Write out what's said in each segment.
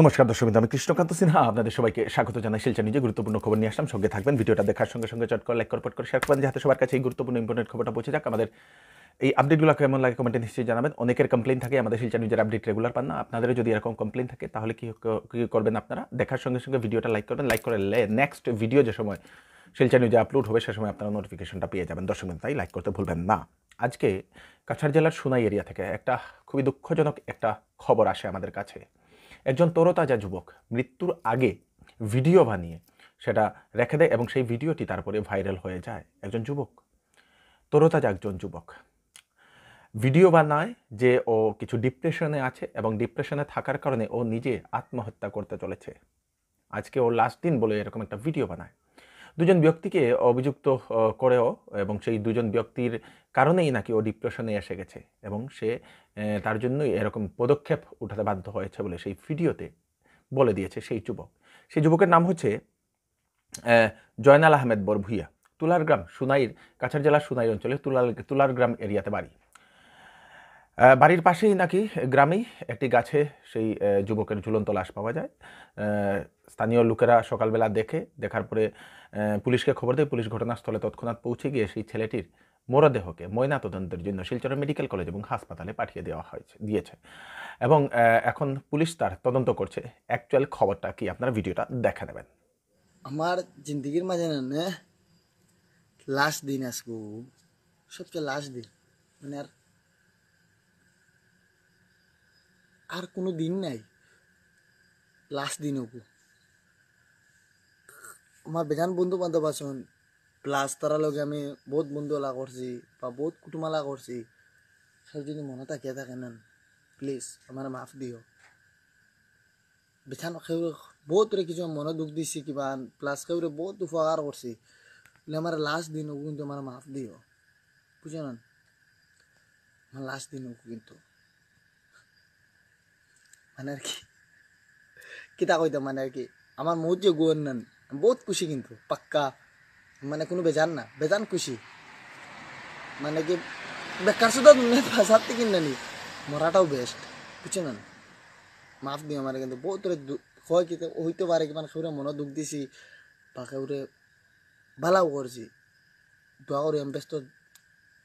নমস্কার দর্শক আমি কৃষ্ণকান্ত সিনহা আপনাদের সবাইকে স্বাগত জানাই শিলচা নিজে গুরুত্বপূর্ণ খবর নিয়ে আসলাম সঙ্গে থাকবেন ভিডিওটা দেখার সঙ্গে সঙ্গে চট করে লাইক পট করে শেয়ার করবেন যাতে সবার কাছে এই গুরুত্বপূর্ণ ইম্পর্টেন্ট খবরটা পৌঁছে যাক আমাদের এই আপডেটগুলো কেমন লাগে কমেন্টে নিশ্চয়ই জানাবেন অনেকের কমপ্লেন থাকে আমাদের শিলচা নিজের আপডেট রেগুলার পান না আপনাদের যদি এরকম কমপ্লেন থাকে তাহলে কী কী করবেন আপনারা দেখার সঙ্গে সঙ্গে ভিডিওটা লাইক করবেন লাইক করে নেক্সট ভিডিও যে সময় শিলচা নিউজে আপলোড হবে সে সময় আপনারা নোটিফিকেশনটা পেয়ে যাবেন দর্শক তাই লাইক করতে ভুলবেন না আজকে কাছাড় জেলার সোনাই এরিয়া থেকে একটা খুবই দুঃখজনক একটা খবর আসে আমাদের কাছে একজন তরতাজা যুবক মৃত্যুর আগে ভিডিও বানিয়ে সেটা রেখে দেয় এবং সেই ভিডিওটি তারপরে ভাইরাল হয়ে যায় একজন যুবক তরতাজা একজন যুবক ভিডিও বানায় যে ও কিছু ডিপ্রেশনে আছে এবং ডিপ্রেশনে থাকার কারণে ও নিজে আত্মহত্যা করতে চলেছে আজকে ওর লাস্ট দিন বলে এরকম একটা ভিডিও বানায় দুজন ব্যক্তিকে অভিযুক্ত করেও এবং সেই দুজন ব্যক্তির কারণেই নাকি ও ডিপ্রেশনে এসে গেছে এবং সে তার জন্যই এরকম পদক্ষেপ উঠাতে বাধ্য হয়েছে বলে সেই ভিডিওতে বলে দিয়েছে সেই যুবক সেই যুবকের নাম হচ্ছে জয়নাল আহমেদ বরভুইয়া তুলার গ্রাম সুনাইর কাছাড় জেলার সুনাইর অঞ্চলে তুলার তুলার গ্রাম এরিয়াতে বাড়ি বাড়ির পাশেই নাকি গ্রামেই একটি গাছে সেই যুবকের ঝুলন্ত লাশ পাওয়া যায় স্থানীয় লোকেরা সকালবেলা দেখে দেখার পরে পুলিশকে খবর দেয় পুলিশ ঘটনাস্থলে তৎক্ষণাৎ পৌঁছে গিয়ে সেই ছেলেটির মরদেহকে ময়নাতদন্তের জন্য শিলচর মেডিকেল কলেজ এবং হাসপাতালে পাঠিয়ে দেওয়া হয়েছে দিয়েছে এবং এখন পুলিশ তার তদন্ত করছে অ্যাকচুয়াল খবরটা কি আপনারা ভিডিওটা দেখা নেবেন আমার জিন্দগির মাঝে না লাস্ট দিন আসবো সবচেয়ে লাস্ট দিন মানে আর আর কোনো দিন নাই লাস্ট দিন হবো আমার বেগান বন্ধু বান্ধব আছেন প্লাস তারা লগে আমি বহুত বন্ধু আলা করছি বা বহুত কুটুমালা করছি সেই যদি মনে থাকে থাকে না প্লিজ আমার মাফ দিও বিছান সেউরে বহুত কিছু মনে দুঃখ দিছি কিবা প্লাস সেউরে বহুত উপকার করছি বলে আমার লাস্ট দিন কিন্তু আমার মাফ দিও বুঝে না আমার লাস্ট দিন কিন্তু মানে আর কি কিতা কইতাম মানে আর কি আমার মৌত যে গুয়ার নেন বহুত খুশি কিন্তু পাক্কা মানে কোনো বেজান না বেজান খুশি মানে কি বেকার শুধু মানে বাজার নি মরাটাও বেস্ট বুঝছে না মাফ দিও মানে কিন্তু বহুত হয় কি হইতে পারে কি মানে সৌরে মনে দুঃখ দিছি বা কেউরে ভালাও করছি দোয়া করি আমি ব্যস্ত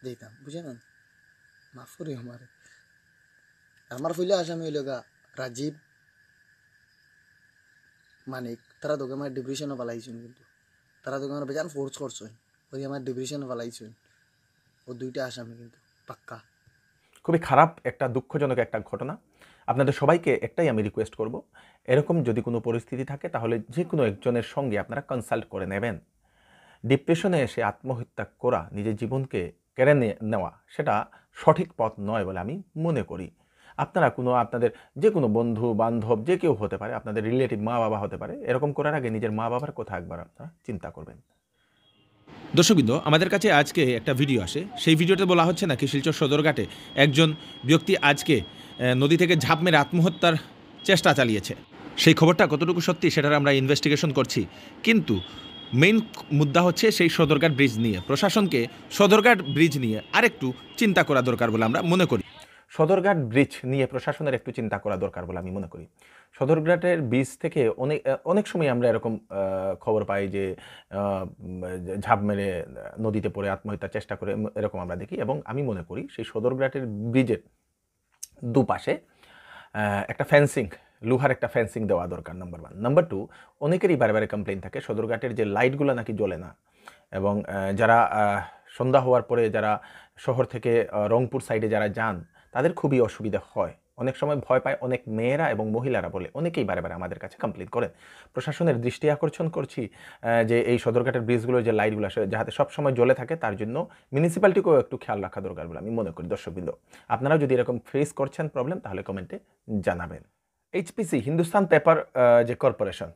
দিতাম বুঝে না মাফ করি আমার আমার ফুলে আসামি হইল রাজীব মানিক তারা তোকে আমার ডিপ্রেশনে পালাইছুন কিন্তু তারা তোকে আমার বেজান ফোর্স করছুন ওই আমার ডিপ্রেশনে পালাইছুন ও দুইটা আসামি কিন্তু পাক্কা খুবই খারাপ একটা দুঃখজনক একটা ঘটনা আপনাদের সবাইকে একটাই আমি রিকোয়েস্ট করব এরকম যদি কোনো পরিস্থিতি থাকে তাহলে যে কোনো একজনের সঙ্গে আপনারা কনসাল্ট করে নেবেন ডিপ্রেশনে এসে আত্মহত্যা করা নিজের জীবনকে কেড়ে নেওয়া সেটা সঠিক পথ নয় বলে আমি মনে করি আপনারা কোনো আপনাদের যে কোনো বন্ধু বান্ধব যে কেউ হতে পারে আপনাদের রিলেটিভ মা বাবা হতে পারে এরকম করার আগে নিজের মা বাবার কথা একবার আপনারা চিন্তা করবেন দর্শকবৃন্দ আমাদের কাছে আজকে একটা ভিডিও আসে সেই ভিডিওতে বলা হচ্ছে নাকি শিলচর সদরঘাটে একজন ব্যক্তি আজকে নদী থেকে ঝাঁপ মেরে আত্মহত্যার চেষ্টা চালিয়েছে সেই খবরটা কতটুকু সত্যি সেটার আমরা ইনভেস্টিগেশন করছি কিন্তু মেইন মুদ্দা হচ্ছে সেই সদরঘাট ব্রিজ নিয়ে প্রশাসনকে সদরঘাট ব্রিজ নিয়ে আরেকটু চিন্তা করা দরকার বলে আমরা মনে করি সদরঘাট ব্রিজ নিয়ে প্রশাসনের একটু চিন্তা করা দরকার বলে আমি মনে করি সদরঘাটের ব্রিজ থেকে অনেক অনেক সময় আমরা এরকম খবর পাই যে ঝাঁপ মেরে নদীতে পড়ে আত্মহত্যার চেষ্টা করে এরকম আমরা দেখি এবং আমি মনে করি সেই সদরঘাটের ব্রিজের দুপাশে একটা ফেন্সিং লোহার একটা ফেন্সিং দেওয়া দরকার নাম্বার ওয়ান নাম্বার টু অনেকেরই বারে বারে কমপ্লেন থাকে সদরঘাটের যে লাইটগুলো নাকি জ্বলে না এবং যারা সন্ধ্যা হওয়ার পরে যারা শহর থেকে রংপুর সাইডে যারা যান তাদের খুবই অসুবিধা হয় অনেক সময় ভয় পায় অনেক মেয়েরা এবং মহিলারা বলে অনেকেই বারে বারে আমাদের কাছে কমপ্লিট করেন প্রশাসনের দৃষ্টি আকর্ষণ করছি যে এই সদরঘাটের ব্রিজগুলো যে লাইটগুলো আসে যাতে সবসময় জ্বলে থাকে তার জন্য মিউনিসিপ্যালিটিকেও একটু খেয়াল রাখা দরকার বলে আমি মনে করি দর্শকবৃন্দ আপনারা যদি এরকম ফেস করছেন প্রবলেম তাহলে কমেন্টে জানাবেন এইচপিসি হিন্দুস্তান পেপার যে কর্পোরেশন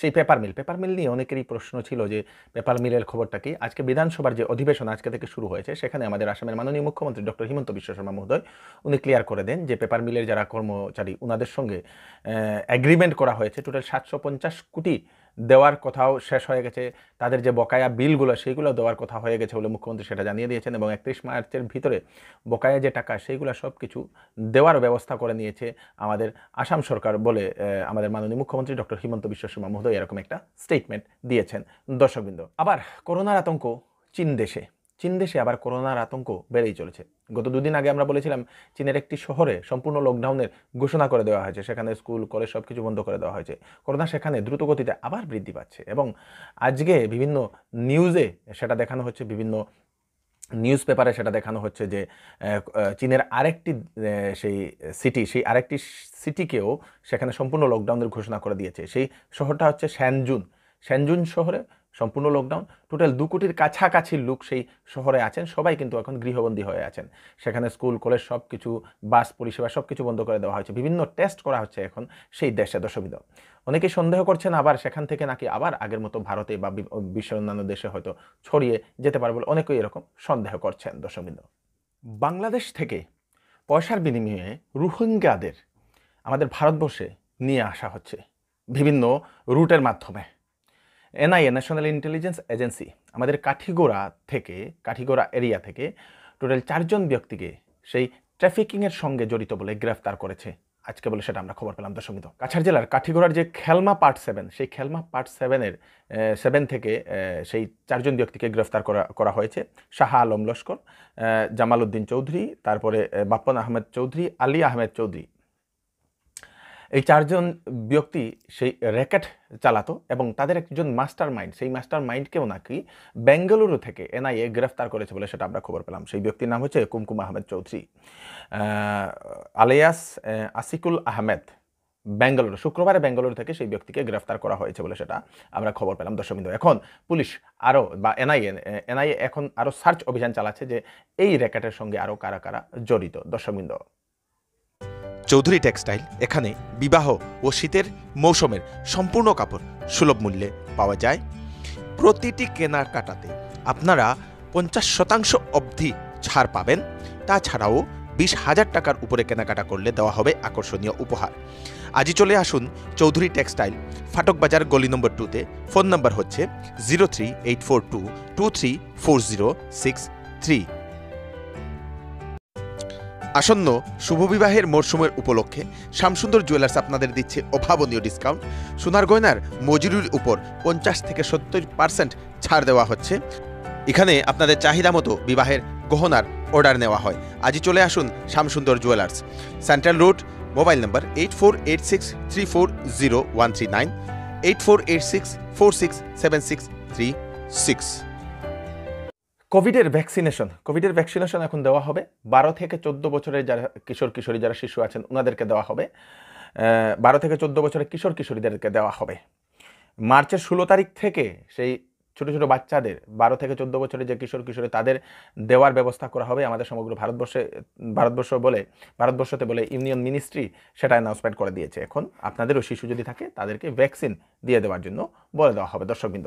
সেই পেপার মিল পেপার মিল নিয়ে অনেকেরই প্রশ্ন ছিল যে পেপার মিলের খবরটা কি আজকে বিধানসভার যে অধিবেশন আজকে থেকে শুরু হয়েছে সেখানে আমাদের আসামের মাননীয় মুখ্যমন্ত্রী ডক্টর হিমন্ত বিশ্ব শর্মা মহোদয় উনি ক্লিয়ার করে দেন যে পেপার মিলের যারা কর্মচারী ওনাদের সঙ্গে অ্যাগ্রিমেন্ট করা হয়েছে টোটাল সাতশো কোটি দেওয়ার কথাও শেষ হয়ে গেছে তাদের যে বকায়া বিলগুলো সেইগুলো দেওয়ার কথা হয়ে গেছে বলে মুখ্যমন্ত্রী সেটা জানিয়ে দিয়েছেন এবং একত্রিশ মার্চের ভিতরে বকায়া যে টাকা সেইগুলো সব কিছু দেওয়ার ব্যবস্থা করে নিয়েছে আমাদের আসাম সরকার বলে আমাদের মাননীয় মুখ্যমন্ত্রী ডক্টর হিমন্ত বিশ্ব শর্মা মহোদয় এরকম একটা স্টেটমেন্ট দিয়েছেন দর্শকবৃন্দ আবার করোনার আতঙ্ক চীন দেশে চীন দেশে আবার করোনার আতঙ্ক বেড়েই চলেছে গত দুদিন আগে আমরা বলেছিলাম চীনের একটি শহরে সম্পূর্ণ লকডাউনের ঘোষণা করে দেওয়া হয়েছে সেখানে স্কুল কলেজ সব কিছু বন্ধ করে দেওয়া হয়েছে করোনা সেখানে দ্রুতগতিতে আবার বৃদ্ধি পাচ্ছে এবং আজকে বিভিন্ন নিউজে সেটা দেখানো হচ্ছে বিভিন্ন নিউজ পেপারে সেটা দেখানো হচ্ছে যে চীনের আরেকটি সেই সিটি সেই আরেকটি সিটিকেও সেখানে সম্পূর্ণ লকডাউনের ঘোষণা করে দিয়েছে সেই শহরটা হচ্ছে শ্যানজুন শ্যানজুন শহরে সম্পূর্ণ লকডাউন টোটাল দু কোটির কাছাকাছি লোক সেই শহরে আছেন সবাই কিন্তু এখন গৃহবন্দী হয়ে আছেন সেখানে স্কুল কলেজ সব কিছু বাস পরিষেবা সব কিছু বন্ধ করে দেওয়া হয়েছে বিভিন্ন টেস্ট করা হচ্ছে এখন সেই দেশে দশবিধ অনেকে সন্দেহ করছেন আবার সেখান থেকে নাকি আবার আগের মতো ভারতে বা বিশ্বের অন্যান্য দেশে হয়তো ছড়িয়ে যেতে পারে বলে অনেকেই এরকম সন্দেহ করছেন দশবিন্দু বাংলাদেশ থেকে পয়সার বিনিময়ে রোহিঙ্গাদের আমাদের ভারতবর্ষে নিয়ে আসা হচ্ছে বিভিন্ন রুটের মাধ্যমে এনআইএ ন্যাশনাল ইন্টেলিজেন্স এজেন্সি আমাদের কাঠিগোড়া থেকে কাঠিগোড়া এরিয়া থেকে টোটাল চারজন ব্যক্তিকে সেই ট্রাফিকিংয়ের সঙ্গে জড়িত বলে গ্রেফতার করেছে আজকে বলে সেটা আমরা খবর পেলাম দশমিত কাছাড় জেলার কাঠিগোড়ার যে খেলমা পার্ট সেভেন সেই খেলমা পার্ট সেভেনের সেভেন থেকে সেই চারজন ব্যক্তিকে গ্রেফতার করা করা হয়েছে শাহা আলম লস্কর জামাল উদ্দিন চৌধুরী তারপরে বাপ্পন আহমেদ চৌধুরী আলী আহমেদ চৌধুরী এই চারজন ব্যক্তি সেই র্যাকেট চালাতো এবং তাদের একজন মাস্টার মাইন্ড সেই মাস্টার মাইন্ডকেও নাকি বেঙ্গালুরু থেকে এনআইএ গ্রেফতার করেছে বলে সেটা আমরা খবর পেলাম সেই ব্যক্তির নাম হচ্ছে কুমকুম আহমেদ চৌধুরী আলেয়াস আসিকুল আহমেদ ব্যাঙ্গালোর শুক্রবারে ব্যাঙ্গালুরু থেকে সেই ব্যক্তিকে গ্রেফতার করা হয়েছে বলে সেটা আমরা খবর পেলাম দর্শকবিন্দু এখন পুলিশ আরও বা এনআইএ এনআইএ এখন আরও সার্চ অভিযান চালাচ্ছে যে এই র্যাকেটের সঙ্গে আরও কারা কারা জড়িত দর্শকবিন্দু চৌধুরী টেক্সটাইল এখানে বিবাহ ও শীতের মৌসুমের সম্পূর্ণ কাপড় সুলভ মূল্যে পাওয়া যায় প্রতিটি কেনাকাটাতে আপনারা পঞ্চাশ শতাংশ অবধি ছাড় পাবেন তাছাড়াও বিশ হাজার টাকার উপরে কেনাকাটা করলে দেওয়া হবে আকর্ষণীয় উপহার আজই চলে আসুন চৌধুরী টেক্সটাইল ফাটক বাজার গলি নম্বর টুতে ফোন নম্বর হচ্ছে zero three eight four two two three four zero six three আসন্ন শুভবিবাহের মরশুমের উপলক্ষে শ্যামসুন্দর জুয়েলার্স আপনাদের দিচ্ছে অভাবনীয় ডিসকাউন্ট সোনার গয়নার মজুরির উপর পঞ্চাশ থেকে সত্তর পার্সেন্ট ছাড় দেওয়া হচ্ছে এখানে আপনাদের চাহিদা মতো বিবাহের গহনার অর্ডার নেওয়া হয় আজই চলে আসুন Shyamsundar jewellers central road mobile number eight four eight six three four zero one three nine eight four eight six four six seven six three six কোভিডের ভ্যাকসিনেশন কোভিডের ভ্যাকসিনেশন এখন দেওয়া হবে বারো থেকে চোদ্দো বছরের যারা কিশোর কিশোরী যারা শিশু আছেন ওনাদেরকে দেওয়া হবে বারো থেকে চোদ্দো বছরের কিশোর কিশোরীদেরকে দেওয়া হবে মার্চের ষোলো তারিখ থেকে সেই ছোটো ছোটো বাচ্চাদের বারো থেকে চোদ্দো বছরের যে কিশোর কিশোরী তাদের দেওয়ার ব্যবস্থা করা হবে আমাদের সমগ্র ভারতবর্ষে ভারতবর্ষ বলে ভারতবর্ষতে বলে ইউনিয়ন মিনিস্ট্রি সেটা অ্যানাউন্সমেন্ট করে দিয়েছে এখন আপনাদেরও শিশু যদি থাকে তাদেরকে ভ্যাকসিন দিয়ে দেওয়ার জন্য বলে দেওয়া হবে দর্শকবৃন্দ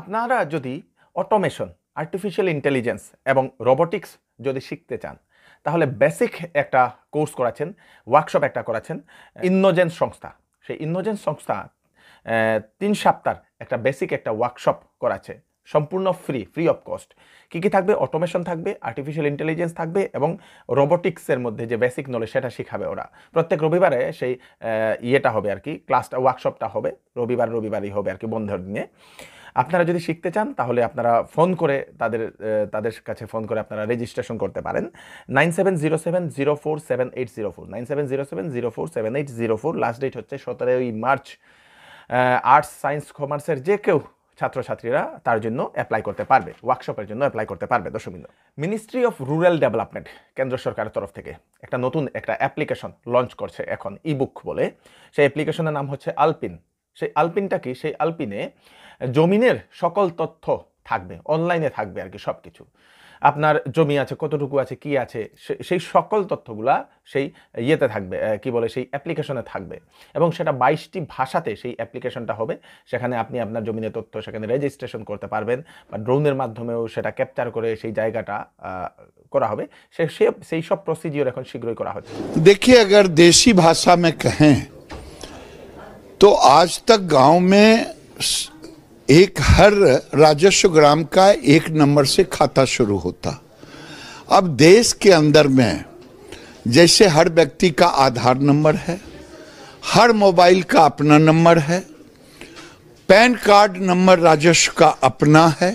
আপনারা যদি অটোমেশন আর্টিফিশিয়াল ইন্টেলিজেন্স এবং রোবোটিক্স যদি শিখতে চান তাহলে বেসিক একটা কোর্স করাছেন ওয়ার্কশপ একটা করাছেন ইন্নোজেন্স হ্যাঁ। সংস্থা সেই ইন্নোজেন্স সংস্থা তিন সপ্তাহ একটা বেসিক একটা ওয়ার্কশপ করাছে সম্পূর্ণ ফ্রি ফ্রি অফ কস্ট কী কী থাকবে অটোমেশন থাকবে আর্টিফিশিয়াল ইন্টেলিজেন্স থাকবে এবং রোবোটিক্সের মধ্যে যে বেসিক নলেজ সেটা শিখাবে ওরা প্রত্যেক রবিবারে সেই ইয়েটা হবে আর কি ক্লাসটা ওয়ার্কশপটা হবে রবিবার রবিবারই হবে আর কি বন্ধের দিনে আপনারা যদি শিখতে চান তাহলে আপনারা ফোন করে তাদের তাদের কাছে ফোন করে আপনারা রেজিস্ট্রেশন করতে পারেন nine seven zero seven zero four seven eight zero four nine seven zero seven zero four seven eight zero last date হচ্ছে সতেরোই মার্চ আর্টস সায়েন্স কমার্সের যে কেউ ছাত্রছাত্রীরা তার জন্য অ্যাপ্লাই করতে পারবে ওয়ার্কশপের জন্য অ্যাপ্লাই করতে পারবে দশমিন্দ মিনিস্ট্রি অফ রুরাল ডেভেলপমেন্ট কেন্দ্র সরকারের তরফ থেকে একটা নতুন একটা অ্যাপ্লিকেশন লঞ্চ করছে এখন ইবুক বলে সেই অ্যাপ্লিকেশনের নাম হচ্ছে আলপিন সেই আলপিনটা কি সেই আলপিনে জমিনের সকল তথ্য থাকবে অনলাইনে থাকবে আর কি সব কিছু আপনার জমি আছে কতটুকু আছে কি আছে সেই সকল তথ্যগুলা সেই ইয়েতে থাকবে কি বলে সেই অ্যাপ্লিকেশনে থাকবে এবং সেটা বাইশটি ভাষাতে সেই অ্যাপ্লিকেশনটা হবে সেখানে আপনি আপনার জমিনের তথ্য সেখানে রেজিস্ট্রেশন করতে পারবেন বা ড্রোনের মাধ্যমেও সেটা ক্যাপচার করে সেই জায়গাটা করা হবে সে সেই সব প্রসিডিওর এখন শীঘ্রই করা হচ্ছে দেখি अगर দেশি ভাষা মে কহে তো আজ তক গাঁও মে एक हर राजस्व ग्राम का एक नंबर से खाता शुरू होता अब देश के अंदर में जैसे हर व्यक्ति का आधार नंबर है हर मोबाइल का अपना नंबर है पैन कार्ड नंबर राजस्व का अपना है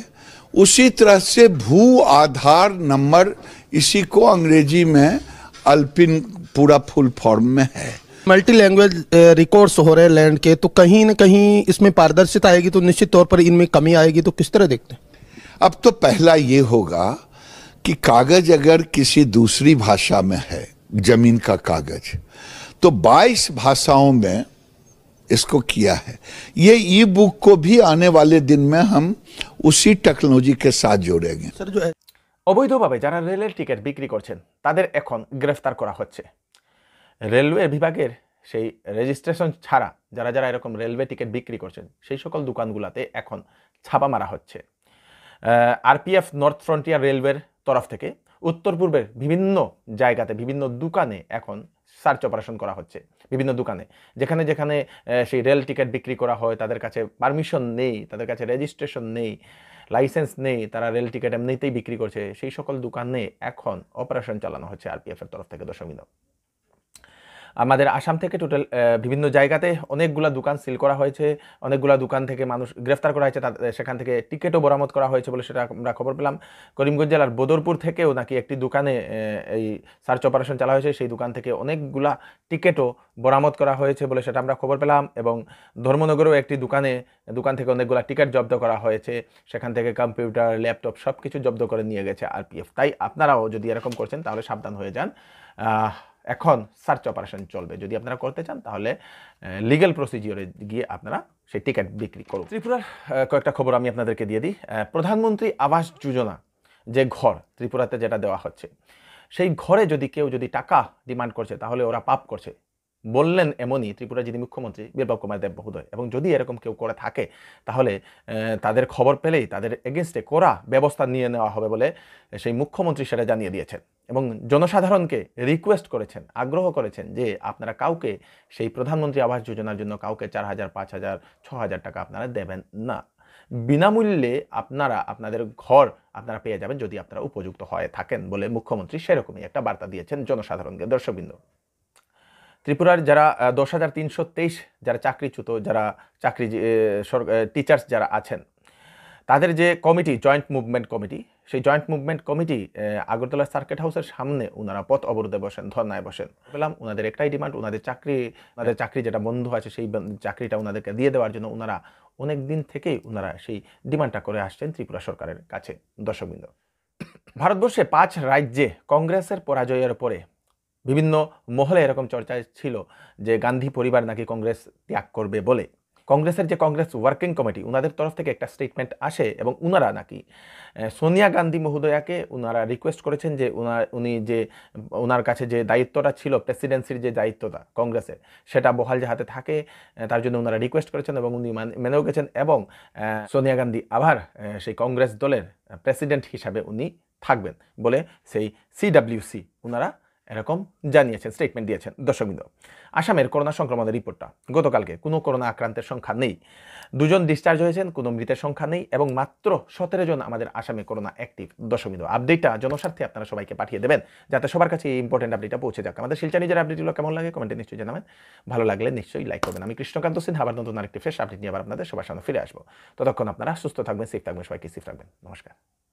उसी तरह से भू आधार नंबर इसी को अंग्रेजी में अल्पिन पूरा फुल फॉर्म में है मल्टी लैंग्वेज रिकॉर्ड्स हो रहे हैं लैंड के तो कहीं ना कहीं इसमें पारदर्शिता आएगी तो निश्चित तौर पर इनमें कमी आएगी तो किस तरह देखते हैं अब तो पहला ये होगा कि कागज अगर किसी दूसरी भाषा में है जमीन का कागज तो 22 भाषाओं में इसको किया है ये ई बुक को भी आने वाले दिन में हम उसी टेक्नोलॉजी के साथ जोड़ेंगे স্যার অবৈধভাবে যারা রেলের টিকিট বিক্রি করছেন তাদের এখন গ্রেফতার করা হচ্ছে রেলওয়ে বিভাগের সেই রেজিস্ট্রেশন ছাড়া যারা যারা এরকম রেলওয়ে টিকিট বিক্রি করছেন সেই সকল দোকানগুলোতে এখন ছাপা মারা হচ্ছে আরপিএফ নর্থ ফ্রন্টিয়ার রেলওয়ের তরফ থেকে উত্তর পূর্বের বিভিন্ন জায়গাতে বিভিন্ন দোকানে এখন সার্চ অপারেশন করা হচ্ছে বিভিন্ন দোকানে যেখানে যেখানে সেই রেল টিকিট বিক্রি করা হয় তাদের কাছে পারমিশন নেই তাদের কাছে রেজিস্ট্রেশন নেই লাইসেন্স নেই তারা রেল টিকিট এমনিতেই বিক্রি করছে সেই সকল দোকানে এখন অপারেশন চালানো হচ্ছে আরপিএফের তরফ থেকে দশমিন আমাদের আসাম থেকে টোটাল বিভিন্ন জায়গাতে অনেকগুলো দোকান সিল করা হয়েছে অনেকগুলো দোকান থেকে মানুষ গ্রেফতার করা হয়েছে সেখান থেকে টিকিটও বরামদ করা হয়েছে বলে সেটা আমরা খবর পেলাম করিমগঞ্জ জেলার বদরপুর থেকেও নাকি একটি দোকানে এই সার্চ অপারেশন চালা হয়েছে সেই দোকান থেকে অনেকগুলা টিকিটও বরামদ করা হয়েছে বলে সেটা আমরা খবর পেলাম এবং ধর্মনগরেও একটি দোকানে দোকান থেকে অনেকগুলো টিকিট জব্দ করা হয়েছে সেখান থেকে কম্পিউটার ল্যাপটপ সব কিছু জব্দ করে নিয়ে গেছে আরপিএফ তাই আপনারাও যদি এরকম করছেন তাহলে সাবধান হয়ে যান এখন সার্চ অপারেশন চলবে যদি আপনারা করতে চান তাহলে লিগ্যাল প্রসিজিওরে গিয়ে আপনারা সেই টিকিট বিক্রি করুন ত্রিপুরার কয়েকটা খবর আমি আপনাদেরকে দিয়ে দিই প্রধানমন্ত্রী আবাস যোজনা যে ঘর ত্রিপুরাতে যেটা দেওয়া হচ্ছে সেই ঘরে যদি কেউ যদি টাকা ডিমান্ড করছে তাহলে ওরা পাপ করছে বললেন এমনই ত্রিপুরা যিনি মুখ্যমন্ত্রী বীরবাব কুমার দেব মহোদয় এবং যদি এরকম কেউ করে থাকে তাহলে তাদের খবর পেলেই তাদের এগেনস্টে করা ব্যবস্থা নিয়ে নেওয়া হবে বলে সেই মুখ্যমন্ত্রী সেটা জানিয়ে দিয়েছেন এবং জনসাধারণকে রিকোয়েস্ট করেছেন আগ্রহ করেছেন যে আপনারা কাউকে সেই প্রধানমন্ত্রী আবাস যোজনার জন্য কাউকে চার হাজার পাঁচ হাজার ছ হাজার টাকা আপনারা দেবেন না বিনামূল্যে আপনারা আপনাদের ঘর আপনারা পেয়ে যাবেন যদি আপনারা উপযুক্ত হয়ে থাকেন বলে মুখ্যমন্ত্রী সেরকমই একটা বার্তা দিয়েছেন জনসাধারণকে দর্শকবৃন্দ ত্রিপুরার যারা দশ হাজার তিনশো তেইশ যারা চাকরিচ্যুত যারা চাকরি টিচার্স যারা আছেন তাদের যে কমিটি জয়েন্ট মুভমেন্ট কমিটি সেই joint movement committee Agartala circuit হাউসের সামনে ওনারা পথ অবরোধে বসেন ধর্নায় বসেন বললাম ওনাদের একটাই ডিমান্ড ওনাদের চাকরি ওনাদের চাকরি যেটা বন্ধ আছে সেই চাকরিটা ওনাদেরকে দিয়ে দেওয়ার জন্য ওনারা অনেক দিন থেকেই ওনারা সেই ডিমান্ডটা করে আসছেন ত্রিপুরা সরকারের কাছে দর্শকবৃন্দ ভারতবর্ষে পাঁচ রাজ্যে কংগ্রেসের পরাজয়ের পরে বিভিন্ন মহলে এরকম চর্চায় ছিল যে গান্ধী পরিবার নাকি কংগ্রেস ত্যাগ করবে বলে কংগ্রেসের যে কংগ্রেস ওয়ার্কিং কমিটি ওনাদের তরফ থেকে একটা স্টেটমেন্ট আসে এবং ওনারা নাকি সোনিয়া গান্ধী মহোদয়াকে ওনারা রিকোয়েস্ট করেছেন যে ওনার উনি যে ওনার কাছে যে দায়িত্বটা ছিল প্রেসিডেন্সির যে দায়িত্বটা কংগ্রেসের সেটা বহাল যাহাতে থাকে তার জন্য ওনারা রিকোয়েস্ট করেছেন এবং উনি মেনেও গেছেন এবং সোনিয়া গান্ধী আবার সেই কংগ্রেস দলের প্রেসিডেন্ট হিসাবে উনি থাকবেন বলে সেই সিডাব্লিউসি ওনারা এরকম জানিয়েছেন স্টেটমেন্ট দিয়েছেন দর্শকবৃন্দ আসামের করোনা সংক্রমণের রিপোর্টটা গতকালকে কোনো করোনা আক্রান্তের সংখ্যা নেই দুজন ডিসচার্জ হয়েছেন কোনো মৃতের সংখ্যা নেই এবং মাত্র সতেরো জন আমাদের আসামে করোনা অ্যাক্টিভ দর্শকবৃন্দ আপডেটটা জনস্বার্থে আপনারা সবাইকে পাঠিয়ে দেবেন যাতে সবার কাছে এই ইম্পর্টেন্ট আপডেটটা পৌঁছে যাক আমাদের শিলচা নিজের আপডেটগুলো কেমন লাগে কমেন্টে নিশ্চয়ই জানাবেন ভালো লাগলে নিশ্চয়ই লাইক করবেন আমি কৃষ্ণকান্ত সিনহা আবার নতুন আরেকটি ফ্রেশ আপডেট নিয়ে আবার আপনাদের সবার সামনে ফিরে আসবো ততক্ষণ আপনারা সুস্থ থাকবেন সেফ থাকবেন সবাইকে সেফ থাকবেন নমস্কার